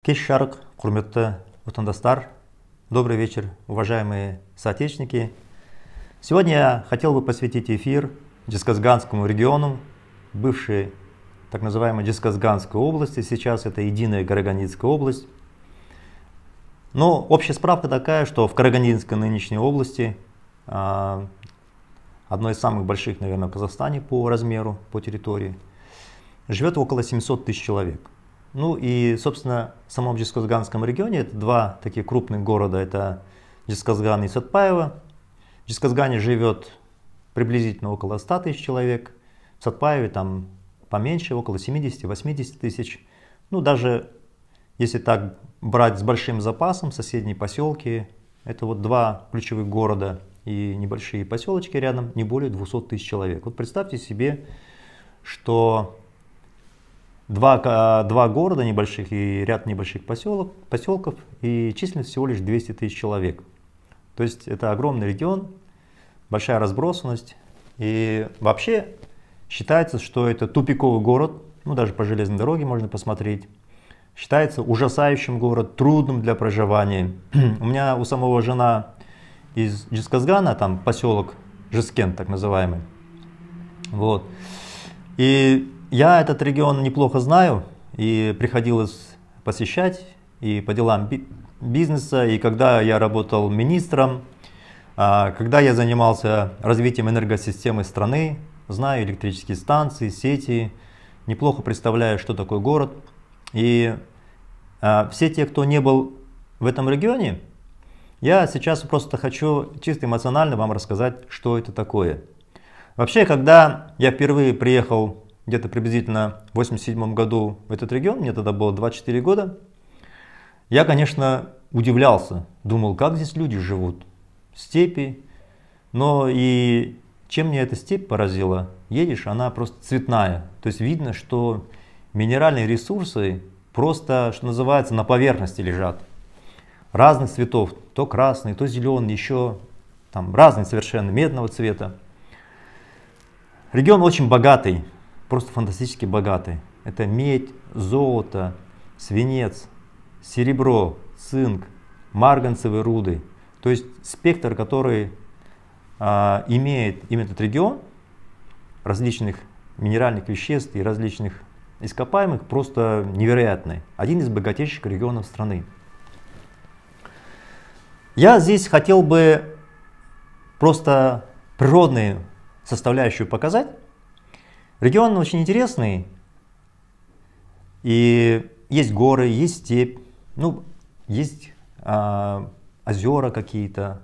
Кеш жарық, құрметті отандастар, добрый вечер, уважаемые соотечественники. Сегодня я хотел бы посвятить эфир Джисказганскому региону, бывшей так называемой Джисказганской области, сейчас это единая Карагандинская область. Но общая справка такая, что в Карагандинской нынешней области, а, одной из самых больших, наверное, в Казахстане по размеру, по территории, живет около 700 тысяч человек – ну и, собственно, в самом Джисказганском регионе это два таких крупных города, это Джисказган и Сатпаева. В Джисказгане живет приблизительно около 100 тысяч человек, в Сатпаеве там поменьше, около 70-80 тысяч. Ну даже если так брать с большим запасом, соседние поселки, это вот два ключевых города и небольшие поселочки рядом, не более 200 тысяч человек. Вот представьте себе, что два, два города небольших и ряд небольших поселок, поселков, и численность всего лишь 200 тысяч человек. То есть это огромный регион, большая разбросанность, и вообще считается, что это тупиковый город, ну даже по железной дороге можно посмотреть, считается ужасающим город, трудным для проживания. у меня у самого жена из Джисказгана, там поселок Жискент так называемый, вот, и я этот регион неплохо знаю и приходилось посещать и по делам бизнеса, и когда я работал министром, а, когда я занимался развитием энергосистемы страны, знаю электрические станции, сети, неплохо представляю, что такое город. И а, все те, кто не был в этом регионе, я сейчас просто хочу чисто эмоционально вам рассказать, что это такое. Вообще, когда я впервые приехал где-то приблизительно в 87 году в этот регион, мне тогда было 24 года, я, конечно, удивлялся, думал, как здесь люди живут, степи, но и чем мне эта степь поразила, едешь, она просто цветная, то есть видно, что минеральные ресурсы просто, что называется, на поверхности лежат, разных цветов, то красный, то зеленый, еще там разный совершенно, медного цвета. Регион очень богатый, просто фантастически богаты. Это медь, золото, свинец, серебро, цинк, марганцевые руды. То есть спектр, который а, имеет именно этот регион различных минеральных веществ и различных ископаемых, просто невероятный. Один из богатейших регионов страны. Я здесь хотел бы просто природную составляющую показать, Регион очень интересный. И есть горы, есть степь, ну, есть э, озера какие-то,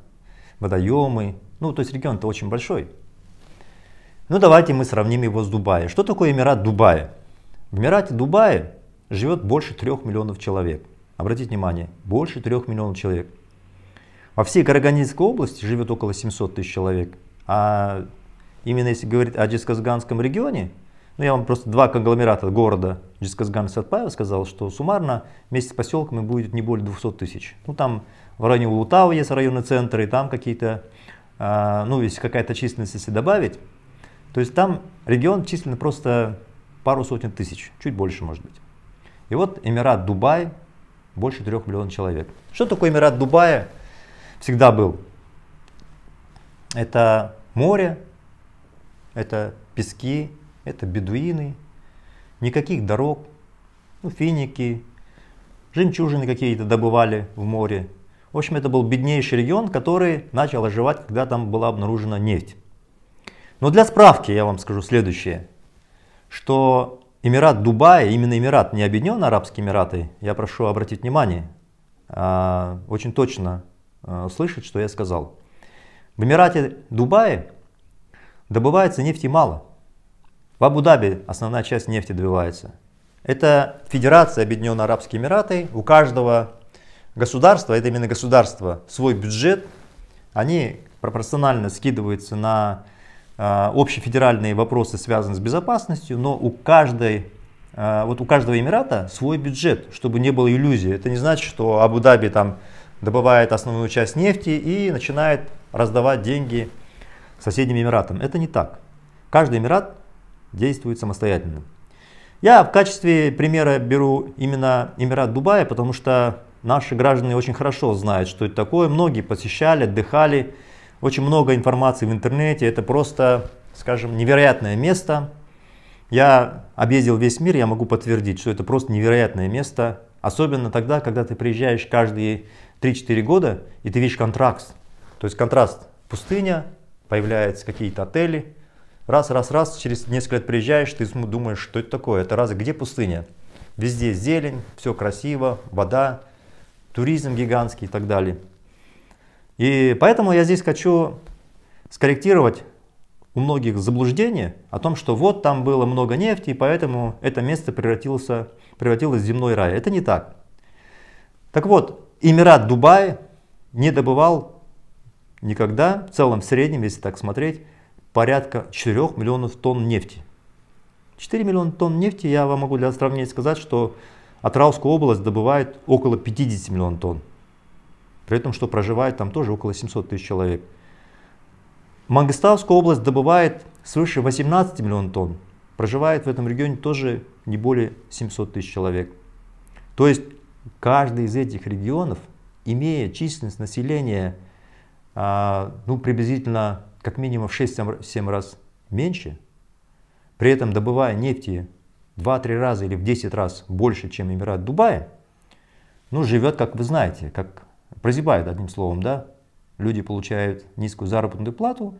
водоемы. Ну, то есть регион-то очень большой. Ну, давайте мы сравним его с Дубаем. Что такое Эмират Дубая? В Эмирате Дубае живет больше трех миллионов человек. Обратите внимание, больше трех миллионов человек. Во всей Караганинской области живет около 700 тысяч человек, а именно если говорить о Джисказганском регионе, ну я вам просто два конгломерата города Джисказган и Сатпаев сказал, что суммарно вместе с поселками будет не более 200 тысяч. Ну там в районе Улутау есть районные центры, и там какие-то, э, ну если какая-то численность если добавить, то есть там регион численно просто пару сотен тысяч, чуть больше может быть. И вот Эмират Дубай, больше трех миллионов человек. Что такое Эмират Дубая? Всегда был. Это море, это пески, это бедуины, никаких дорог, ну, финики, жемчужины какие-то добывали в море. В общем, это был беднейший регион, который начал оживать, когда там была обнаружена нефть. Но для справки я вам скажу следующее, что Эмират Дубай, именно Эмират, не объединен Арабские Эмираты, я прошу обратить внимание, а, очень точно а, слышать, что я сказал. В Эмирате Дубае Добывается нефти мало. В Абу-Даби основная часть нефти добывается. Это Федерация Объединенных Арабских Эмиратов. У каждого государства, это именно государство, свой бюджет. Они пропорционально скидываются на э, общефедеральные вопросы, связанные с безопасностью, но у каждой э, вот у каждого Эмирата свой бюджет, чтобы не было иллюзии. Это не значит, что Абу-Даби там добывает основную часть нефти и начинает раздавать деньги соседним эмиратам Это не так. Каждый Эмират действует самостоятельно. Я в качестве примера беру именно Эмират Дубая, потому что наши граждане очень хорошо знают, что это такое. Многие посещали, отдыхали. Очень много информации в интернете. Это просто, скажем, невероятное место. Я объездил весь мир, я могу подтвердить, что это просто невероятное место. Особенно тогда, когда ты приезжаешь каждые 3-4 года и ты видишь контраст То есть контраст пустыня, появляются какие-то отели. Раз, раз, раз, через несколько лет приезжаешь, ты думаешь, что это такое? Это раз, где пустыня? Везде зелень, все красиво, вода, туризм гигантский и так далее. И поэтому я здесь хочу скорректировать у многих заблуждение о том, что вот там было много нефти, и поэтому это место превратилось, превратилось в земной рай. Это не так. Так вот, Эмират Дубай не добывал никогда, в целом в среднем, если так смотреть, порядка 4 миллионов тонн нефти. 4 миллиона тонн нефти, я вам могу для сравнения сказать, что Атрауская область добывает около 50 миллионов тонн. При этом, что проживает там тоже около 700 тысяч человек. Мангистауская область добывает свыше 18 миллионов тонн. Проживает в этом регионе тоже не более 700 тысяч человек. То есть каждый из этих регионов, имея численность населения а, ну, приблизительно как минимум в 6-7 раз меньше, при этом добывая нефти 2-3 раза или в 10 раз больше, чем Эмират Дубая, ну, живет, как вы знаете, как прозябает, одним словом, да, люди получают низкую заработную плату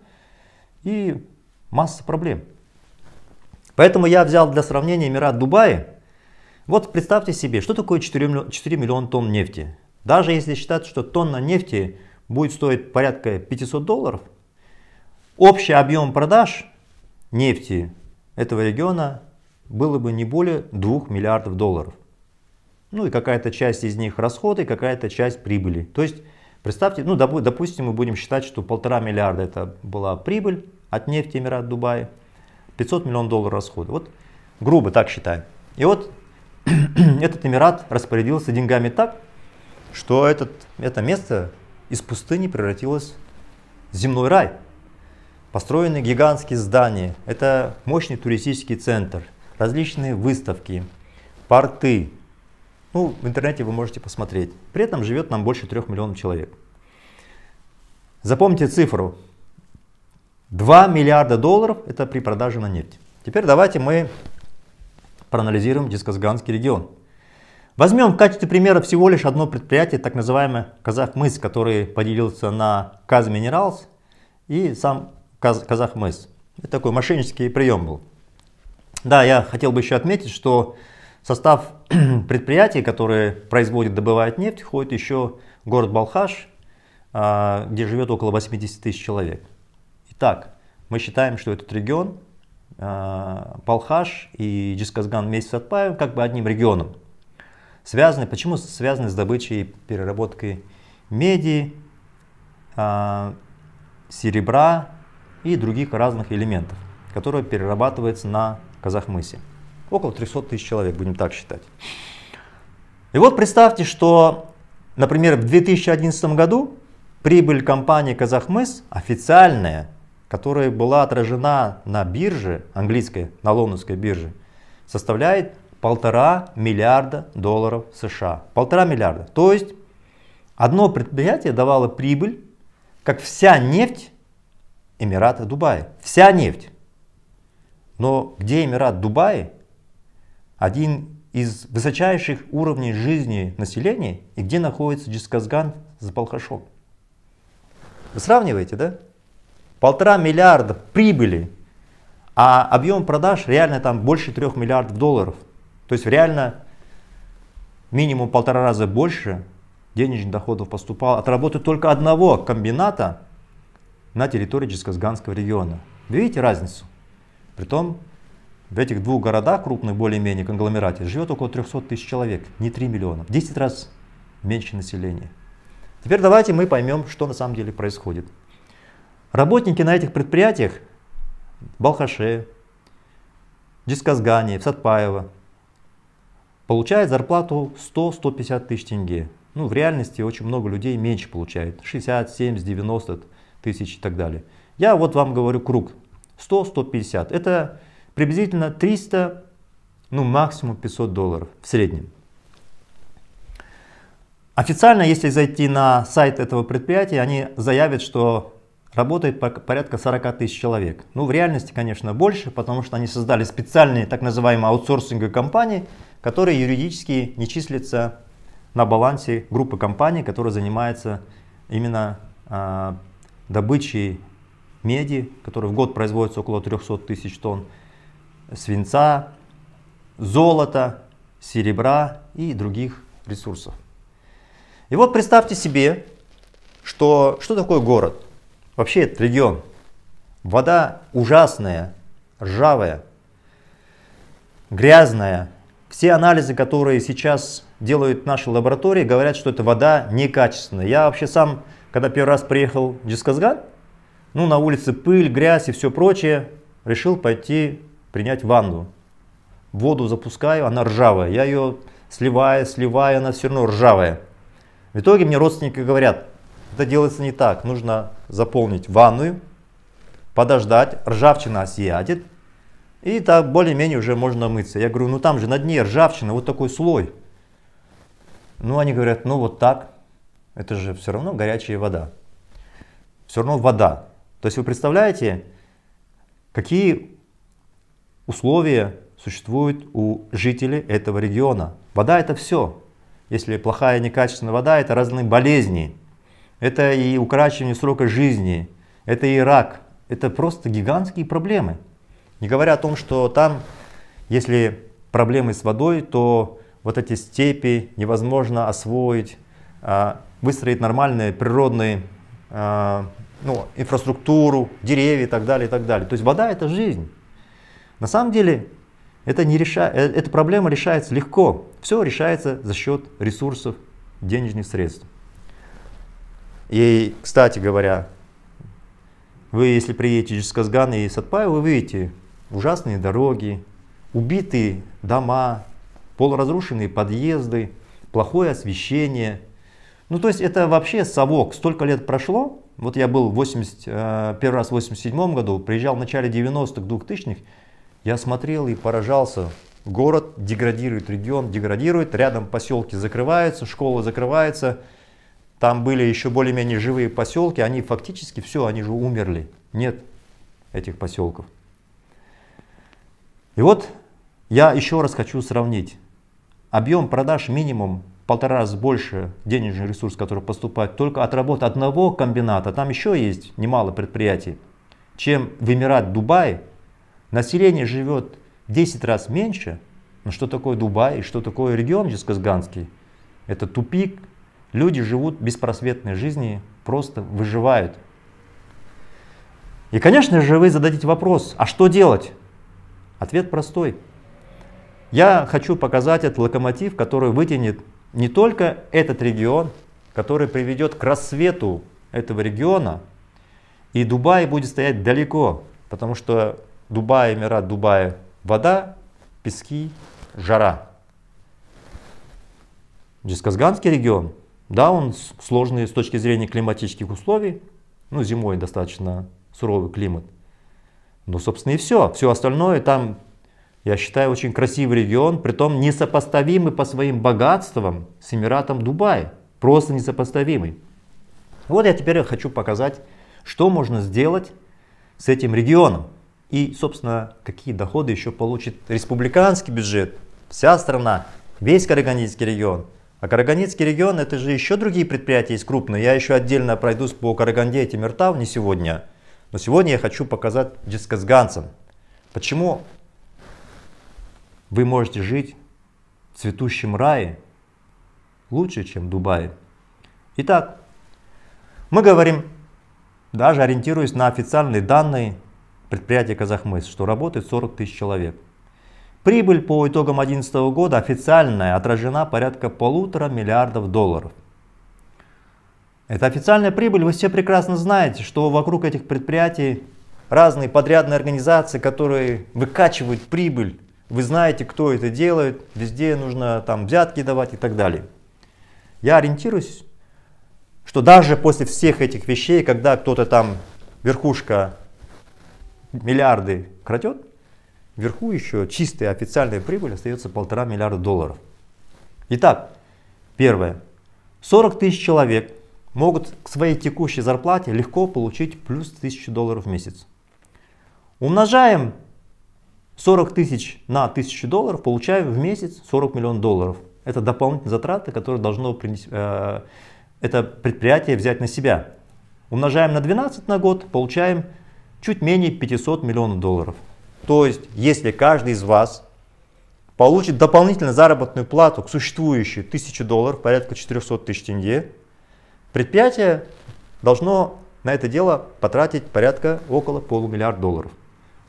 и масса проблем. Поэтому я взял для сравнения Эмират Дубая. Вот представьте себе, что такое 4 4 миллиона тонн нефти. Даже если считать, что тонна нефти будет стоить порядка 500 долларов. Общий объем продаж нефти этого региона было бы не более 2 миллиардов долларов. Ну и какая-то часть из них расходы, какая-то часть прибыли. То есть представьте, ну допустим мы будем считать, что полтора миллиарда это была прибыль от нефти Эмират Дубая, 500 миллионов долларов расходы. Вот грубо так считаем. И вот этот Эмират распорядился деньгами так, что этот, это место из пустыни превратилась в земной рай. Построены гигантские здания, это мощный туристический центр, различные выставки, порты. Ну, в интернете вы можете посмотреть. При этом живет нам больше трех миллионов человек. Запомните цифру. 2 миллиарда долларов – это при продаже на нефть. Теперь давайте мы проанализируем Дискосганский регион. Возьмем в качестве примера всего лишь одно предприятие, так называемое Казахмыс, который поделился на КазМинералс и сам Каз, Казахмыс. Это такой мошеннический прием был. Да, я хотел бы еще отметить, что состав предприятий, которые производят, добывают нефть, входит еще город Балхаш, а, где живет около 80 тысяч человек. Итак, мы считаем, что этот регион, а, Балхаш и Джисказган вместе с Атпаем, как бы одним регионом связаны. Почему связаны с добычей и переработкой меди, а, серебра и других разных элементов, которые перерабатываются на Казахмысе. Около 300 тысяч человек, будем так считать. И вот представьте, что, например, в 2011 году прибыль компании «Казахмыс» официальная, которая была отражена на бирже, английской, на лондонской бирже, составляет полтора миллиарда долларов США. Полтора миллиарда. То есть одно предприятие давало прибыль, как вся нефть Эмирата Дубая. Вся нефть. Но где Эмират Дубай? Один из высочайших уровней жизни населения. И где находится Джисказган с Балхашом? Вы сравниваете, да? Полтора миллиарда прибыли, а объем продаж реально там больше трех миллиардов долларов. То есть реально минимум полтора раза больше денежных доходов поступало от работы только одного комбината на территории Джисказганского региона. Вы видите разницу? Притом в этих двух городах, крупных более-менее конгломерате, живет около 300 тысяч человек, не 3 миллиона, 10 раз меньше населения. Теперь давайте мы поймем, что на самом деле происходит. Работники на этих предприятиях в Балхаше, в Дисказгане, в получает зарплату 100-150 тысяч тенге. Ну, в реальности очень много людей меньше получает. 60, 70, 90 тысяч и так далее. Я вот вам говорю круг. 100-150. Это приблизительно 300, ну максимум 500 долларов в среднем. Официально, если зайти на сайт этого предприятия, они заявят, что работает порядка 40 тысяч человек. Ну, в реальности, конечно, больше, потому что они создали специальные так называемые аутсорсинговые компании, которые юридически не числятся на балансе группы компаний, которая занимается именно э, добычей меди, которая в год производится около 300 тысяч тонн, свинца, золота, серебра и других ресурсов. И вот представьте себе, что, что такое город, вообще этот регион. Вода ужасная, ржавая, грязная, все анализы, которые сейчас делают наши лаборатории, говорят, что эта вода некачественная. Я вообще сам, когда первый раз приехал в Джисказган, ну на улице пыль, грязь и все прочее, решил пойти принять ванну. Воду запускаю, она ржавая. Я ее сливаю, сливаю, она все равно ржавая. В итоге мне родственники говорят, это делается не так, нужно заполнить ванную, подождать, ржавчина съедет, и так более-менее уже можно мыться. Я говорю, ну там же на дне ржавчина, вот такой слой. Ну они говорят, ну вот так. Это же все равно горячая вода. Все равно вода. То есть вы представляете, какие условия существуют у жителей этого региона. Вода это все. Если плохая некачественная вода, это разные болезни. Это и укорачивание срока жизни, это и рак. Это просто гигантские проблемы. Не говоря о том, что там, если проблемы с водой, то вот эти степи невозможно освоить, а, выстроить нормальные природные а, ну, инфраструктуру, деревья и так далее, и так далее. То есть вода это жизнь. На самом деле это не реша... Э, эта проблема решается легко. Все решается за счет ресурсов, денежных средств. И, кстати говоря, вы, если приедете через Казган и Сатпаева, вы увидите, ужасные дороги, убитые дома, полуразрушенные подъезды, плохое освещение. Ну то есть это вообще совок, столько лет прошло, вот я был 80, э, первый раз в 87 году, приезжал в начале 90-х, 2000-х, я смотрел и поражался. Город деградирует, регион деградирует, рядом поселки закрываются, школы закрываются. Там были еще более-менее живые поселки, они фактически все, они же умерли. Нет этих поселков. И вот я еще раз хочу сравнить. Объем продаж минимум полтора раза больше денежный ресурс, который поступает только от работы одного комбината, там еще есть немало предприятий, чем в Эмират Дубай. Население живет 10 раз меньше, но что такое Дубай, что такое регион Джисказганский? Это тупик, люди живут беспросветной жизнью, просто выживают. И, конечно же, вы зададите вопрос, а что делать? Ответ простой. Я хочу показать этот локомотив, который вытянет не только этот регион, который приведет к рассвету этого региона, и Дубай будет стоять далеко, потому что Дубай, Эмират, Дубая, вода, пески, жара. Дисказганский регион, да, он сложный с точки зрения климатических условий, ну, зимой достаточно суровый климат, ну, собственно, и все. Все остальное там, я считаю, очень красивый регион, при том несопоставимый по своим богатствам с Эмиратом Дубай. Просто несопоставимый. Вот я теперь хочу показать, что можно сделать с этим регионом. И, собственно, какие доходы еще получит республиканский бюджет, вся страна, весь Карагандинский регион. А Карагандинский регион это же еще другие предприятия есть крупные. Я еще отдельно пройдусь по Караганде и Тимиртау не сегодня. Но сегодня я хочу показать дискосганцам, почему вы можете жить в цветущем рае лучше, чем в Дубае. Итак, мы говорим, даже ориентируясь на официальные данные предприятия «Казахмыс», что работает 40 тысяч человек. Прибыль по итогам 2011 года официальная отражена порядка полутора миллиардов долларов – это официальная прибыль, вы все прекрасно знаете, что вокруг этих предприятий разные подрядные организации, которые выкачивают прибыль. Вы знаете, кто это делает, везде нужно там взятки давать и так далее. Я ориентируюсь, что даже после всех этих вещей, когда кто-то там верхушка миллиарды крадет, вверху еще чистая официальная прибыль остается полтора миллиарда долларов. Итак, первое. 40 тысяч человек могут к своей текущей зарплате легко получить плюс 1000 долларов в месяц. Умножаем 40 тысяч на 1000 долларов, получаем в месяц 40 миллионов долларов. Это дополнительные затраты, которые должно принести, э, это предприятие взять на себя. Умножаем на 12 на год, получаем чуть менее 500 миллионов долларов. То есть, если каждый из вас получит дополнительно заработную плату к существующей 1000 долларов, порядка 400 тысяч тенге, Предприятие должно на это дело потратить порядка около полумиллиарда долларов.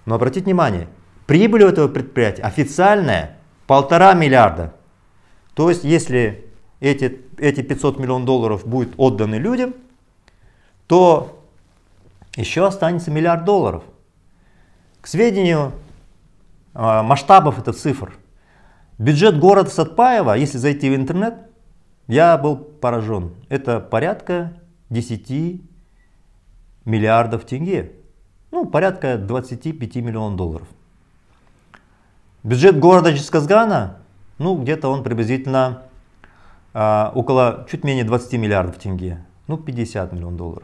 Но обратите внимание, прибыль у этого предприятия официальная полтора миллиарда. То есть если эти, эти 500 миллионов долларов будут отданы людям, то еще останется миллиард долларов. К сведению а, масштабов этих цифр, бюджет города Сатпаева, если зайти в интернет, я был поражен. Это порядка 10 миллиардов тенге. Ну, порядка 25 миллионов долларов. Бюджет города Ческазгана, ну, где-то он приблизительно а, около чуть менее 20 миллиардов тенге. Ну, 50 миллионов долларов.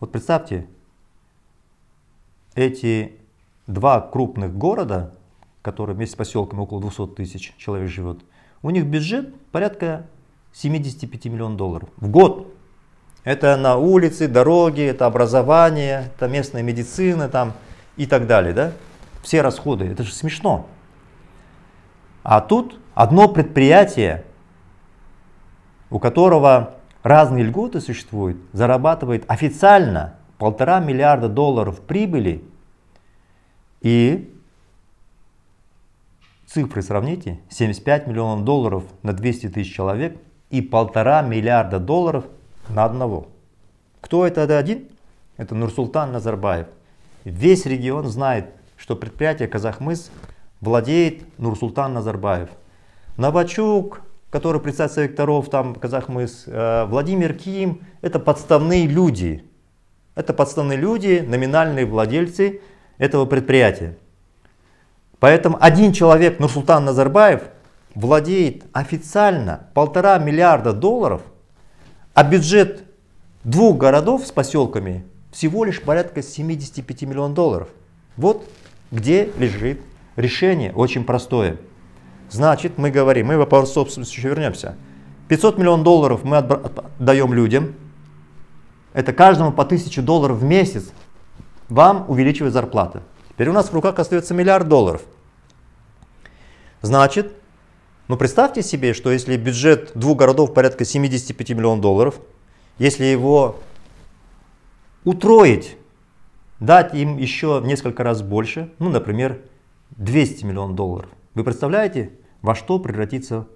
Вот представьте, эти два крупных города, которые вместе с поселками около 200 тысяч человек живет, у них бюджет порядка 75 миллионов долларов в год. Это на улице, дороги, это образование, это местная медицина там, и так далее. Да? Все расходы. Это же смешно. А тут одно предприятие, у которого разные льготы существуют, зарабатывает официально полтора миллиарда долларов прибыли. И цифры сравните, 75 миллионов долларов на 200 тысяч человек и полтора миллиарда долларов на одного. Кто это один? Это Нурсултан Назарбаев. Весь регион знает, что предприятие «Казахмыс» владеет Нурсултан Назарбаев. Новачук, который председатель векторов там Казахмыс, э, Владимир Ким, это подставные люди. Это подставные люди, номинальные владельцы этого предприятия. Поэтому один человек, Нурсултан Назарбаев, владеет официально полтора миллиарда долларов, а бюджет двух городов с поселками всего лишь порядка 75 миллионов долларов. Вот где лежит решение, очень простое. Значит, мы говорим, мы в вопрос собственности еще вернемся. 500 миллионов долларов мы отдаем людям, это каждому по 1000 долларов в месяц, вам увеличивают зарплаты. Теперь у нас в руках остается миллиард долларов. Значит, но ну, представьте себе, что если бюджет двух городов порядка 75 миллионов долларов, если его утроить, дать им еще несколько раз больше, ну, например, 200 миллионов долларов. Вы представляете, во что превратится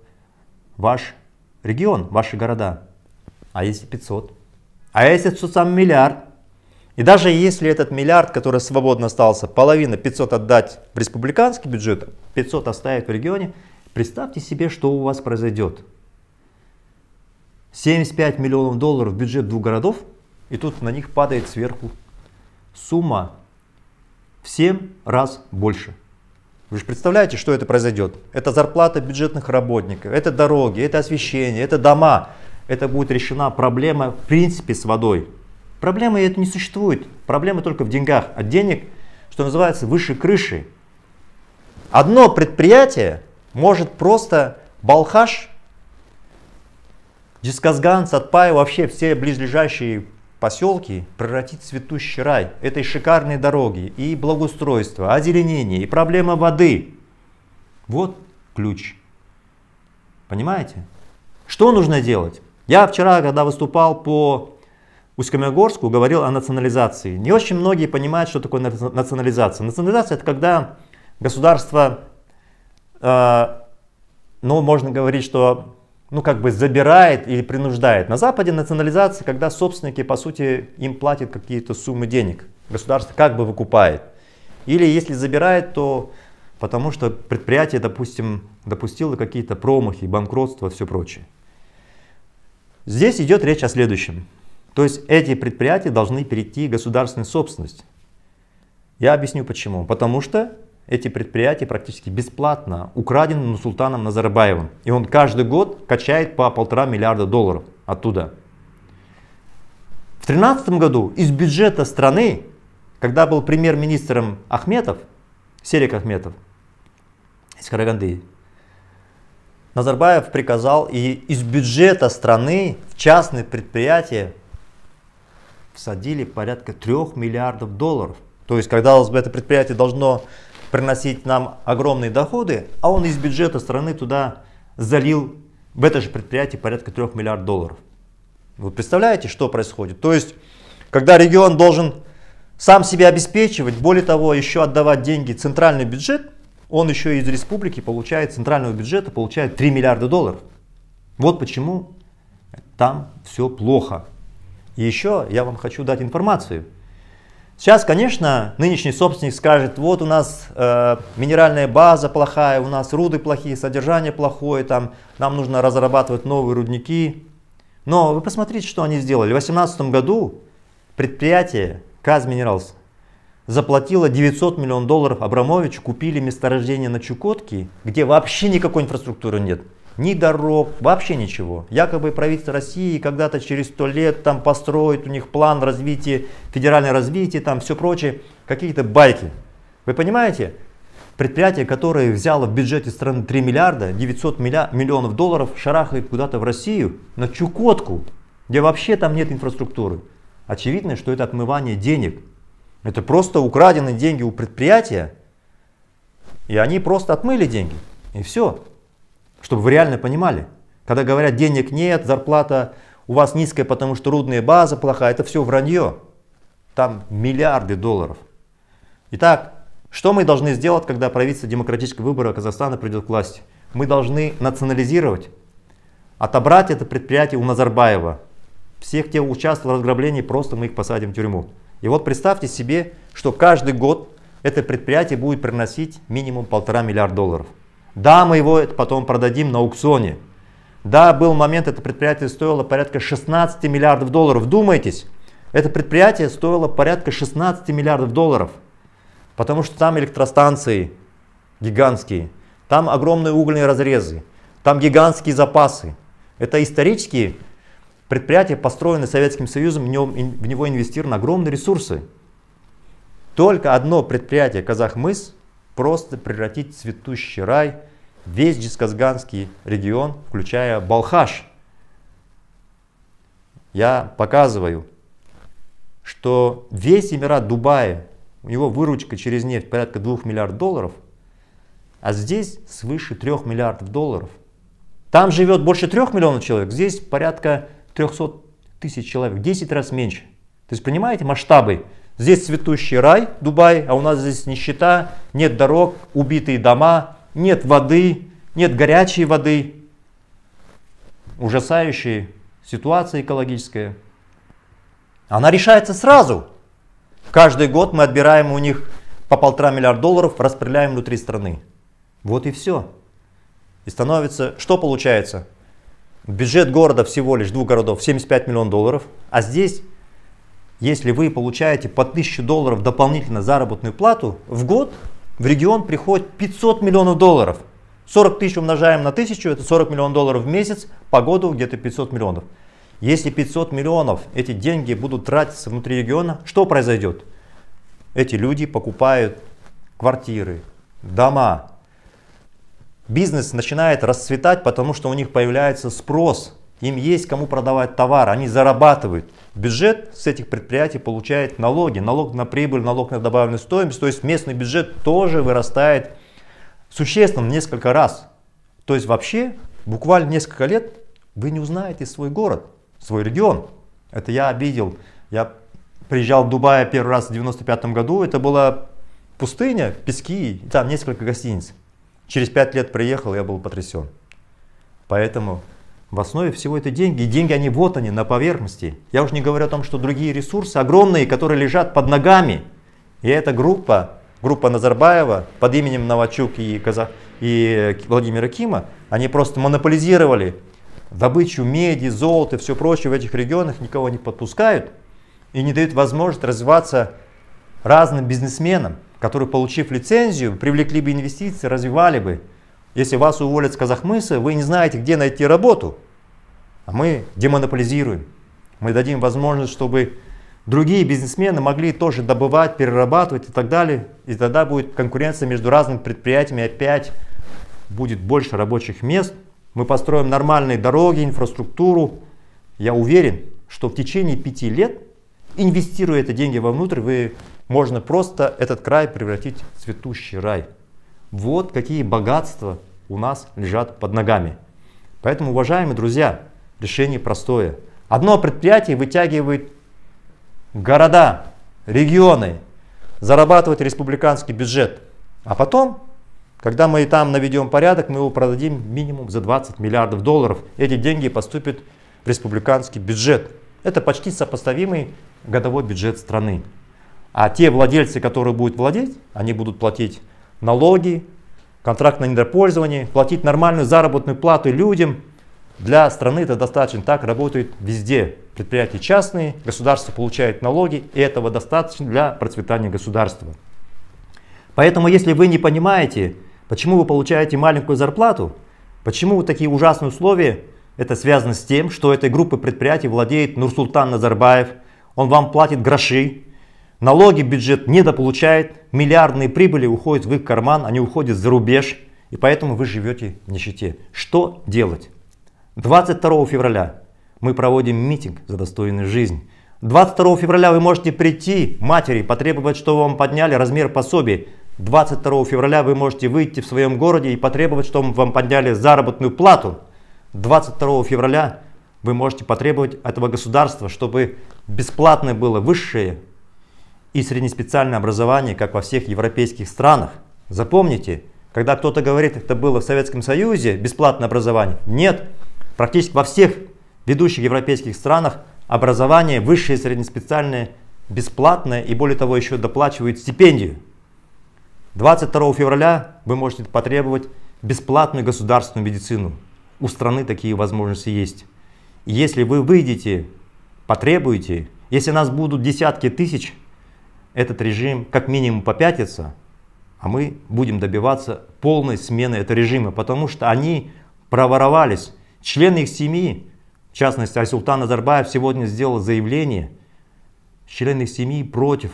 ваш регион, ваши города? А если 500? А если тот сам миллиард? И даже если этот миллиард, который свободно остался, половина 500 отдать в республиканский бюджет, 500 оставить в регионе – Представьте себе, что у вас произойдет. 75 миллионов долларов бюджет двух городов, и тут на них падает сверху сумма в 7 раз больше. Вы же представляете, что это произойдет? Это зарплата бюджетных работников, это дороги, это освещение, это дома. Это будет решена проблема в принципе с водой. Проблемы это не существует. Проблемы только в деньгах. От денег, что называется, выше крыши. Одно предприятие может просто Балхаш, Дисказган, Сатпай, вообще все близлежащие поселки превратить в цветущий рай этой шикарной дороги и благоустройство, озеленения и проблема воды. Вот ключ. Понимаете? Что нужно делать? Я вчера, когда выступал по Усть-Каменогорску, говорил о национализации. Не очень многие понимают, что такое национализация. Национализация – это когда государство а, ну, можно говорить, что ну, как бы забирает или принуждает. На Западе национализация, когда собственники, по сути, им платят какие-то суммы денег. Государство как бы выкупает. Или если забирает, то потому что предприятие, допустим, допустило какие-то промахи, банкротство, все прочее. Здесь идет речь о следующем. То есть эти предприятия должны перейти в государственную собственность. Я объясню почему. Потому что эти предприятия практически бесплатно украдены Султаном Назарбаевым. И он каждый год качает по полтора миллиарда долларов оттуда. В 2013 году из бюджета страны, когда был премьер-министром Ахметов, Серик Ахметов из Караганды, Назарбаев приказал и из бюджета страны в частные предприятия всадили порядка 3 миллиардов долларов. То есть, когда это предприятие должно приносить нам огромные доходы, а он из бюджета страны туда залил в это же предприятие порядка 3 миллиард долларов. Вы представляете, что происходит? То есть, когда регион должен сам себя обеспечивать, более того, еще отдавать деньги центральный бюджет, он еще из республики получает, центрального бюджета получает 3 миллиарда долларов. Вот почему там все плохо. И еще я вам хочу дать информацию. Сейчас, конечно, нынешний собственник скажет, вот у нас э, минеральная база плохая, у нас руды плохие, содержание плохое, там, нам нужно разрабатывать новые рудники. Но вы посмотрите, что они сделали. В 2018 году предприятие КАЗ Минералс заплатило 900 миллионов долларов Абрамович, купили месторождение на Чукотке, где вообще никакой инфраструктуры нет ни дорог, вообще ничего. Якобы правительство России когда-то через сто лет там построит, у них план развития, федеральное развитие, там все прочее, какие-то байки. Вы понимаете? Предприятие, которое взяло в бюджете страны 3 миллиарда, 900 миллиар, миллионов долларов, шарахает куда-то в Россию, на Чукотку, где вообще там нет инфраструктуры. Очевидно, что это отмывание денег. Это просто украденные деньги у предприятия, и они просто отмыли деньги, и все чтобы вы реально понимали. Когда говорят, денег нет, зарплата у вас низкая, потому что трудная база плохая, это все вранье. Там миллиарды долларов. Итак, что мы должны сделать, когда правительство демократического выбора Казахстана придет к власти? Мы должны национализировать, отобрать это предприятие у Назарбаева. Всех, кто участвовал в разграблении, просто мы их посадим в тюрьму. И вот представьте себе, что каждый год это предприятие будет приносить минимум полтора миллиарда долларов. Да, мы его потом продадим на аукционе. Да, был момент, это предприятие стоило порядка 16 миллиардов долларов. Вдумайтесь, это предприятие стоило порядка 16 миллиардов долларов. Потому что там электростанции гигантские, там огромные угольные разрезы, там гигантские запасы. Это исторические предприятия, построенные Советским Союзом, в него, в него инвестированы огромные ресурсы. Только одно предприятие «Казахмыс» просто превратить в цветущий рай весь Джисказганский регион, включая Балхаш. Я показываю, что весь Эмират Дубая, у него выручка через нефть порядка 2 миллиардов долларов, а здесь свыше 3 миллиардов долларов. Там живет больше 3 миллионов человек, здесь порядка 300 тысяч человек, 10 раз меньше. То есть, понимаете, масштабы Здесь цветущий рай, Дубай, а у нас здесь нищета, нет дорог, убитые дома, нет воды, нет горячей воды. Ужасающая ситуация экологическая. Она решается сразу. Каждый год мы отбираем у них по полтора миллиарда долларов, распределяем внутри страны. Вот и все. И становится, что получается? Бюджет города всего лишь двух городов 75 миллионов долларов, а здесь если вы получаете по 1000 долларов дополнительно заработную плату в год, в регион приходит 500 миллионов долларов. 40 тысяч умножаем на 1000, это 40 миллионов долларов в месяц, по году где-то 500 миллионов. Если 500 миллионов эти деньги будут тратиться внутри региона, что произойдет? Эти люди покупают квартиры, дома. Бизнес начинает расцветать, потому что у них появляется спрос им есть кому продавать товар, они зарабатывают. Бюджет с этих предприятий получает налоги, налог на прибыль, налог на добавленную стоимость, то есть местный бюджет тоже вырастает существенно несколько раз. То есть вообще буквально несколько лет вы не узнаете свой город, свой регион. Это я обидел. Я приезжал в Дубай первый раз в 95 году, это была пустыня, пески, там несколько гостиниц. Через пять лет приехал, я был потрясен. Поэтому в основе всего это деньги. И деньги, они вот они, на поверхности. Я уже не говорю о том, что другие ресурсы огромные, которые лежат под ногами. И эта группа, группа Назарбаева под именем Новачук и, Казах... и Владимира Кима, они просто монополизировали добычу меди, золота и все прочее в этих регионах, никого не подпускают и не дают возможность развиваться разным бизнесменам, которые, получив лицензию, привлекли бы инвестиции, развивали бы если вас уволят с Казахмыса, вы не знаете, где найти работу. А мы демонополизируем. Мы дадим возможность, чтобы другие бизнесмены могли тоже добывать, перерабатывать и так далее. И тогда будет конкуренция между разными предприятиями, опять будет больше рабочих мест. Мы построим нормальные дороги, инфраструктуру. Я уверен, что в течение пяти лет, инвестируя эти деньги вовнутрь, вы можно просто этот край превратить в цветущий рай. Вот какие богатства у нас лежат под ногами. Поэтому, уважаемые друзья, решение простое. Одно предприятие вытягивает города, регионы, зарабатывает республиканский бюджет. А потом, когда мы и там наведем порядок, мы его продадим минимум за 20 миллиардов долларов. Эти деньги поступят в республиканский бюджет. Это почти сопоставимый годовой бюджет страны. А те владельцы, которые будут владеть, они будут платить налоги, контракт на недропользование, платить нормальную заработную плату людям. Для страны это достаточно. Так работают везде. Предприятия частные, государство получает налоги, и этого достаточно для процветания государства. Поэтому, если вы не понимаете, почему вы получаете маленькую зарплату, почему такие ужасные условия, это связано с тем, что этой группой предприятий владеет Нурсултан Назарбаев, он вам платит гроши, Налоги бюджет недополучает, миллиардные прибыли уходят в их карман, они уходят за рубеж, и поэтому вы живете в нищете. Что делать? 22 февраля мы проводим митинг за достойную жизнь. 22 февраля вы можете прийти матери, потребовать, чтобы вам подняли размер пособий. 22 февраля вы можете выйти в своем городе и потребовать, чтобы вам подняли заработную плату. 22 февраля вы можете потребовать этого государства, чтобы бесплатное было высшее и среднеспециальное образование, как во всех европейских странах. Запомните, когда кто-то говорит, это было в Советском Союзе, бесплатное образование. Нет, практически во всех ведущих европейских странах образование высшее и среднеспециальное бесплатное и более того еще доплачивают стипендию. 22 февраля вы можете потребовать бесплатную государственную медицину. У страны такие возможности есть. если вы выйдете, потребуете, если нас будут десятки тысяч, этот режим как минимум попятится, а мы будем добиваться полной смены этого режима, потому что они проворовались. Члены их семьи, в частности Айсултан Назарбаев сегодня сделал заявление, члены их семьи против,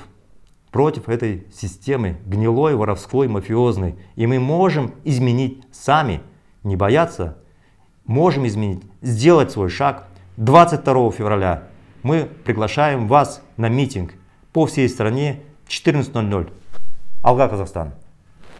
против этой системы гнилой, воровской, мафиозной. И мы можем изменить сами, не бояться, можем изменить, сделать свой шаг. 22 февраля мы приглашаем вас на митинг – по всей стране 14.00. Алга, Казахстан!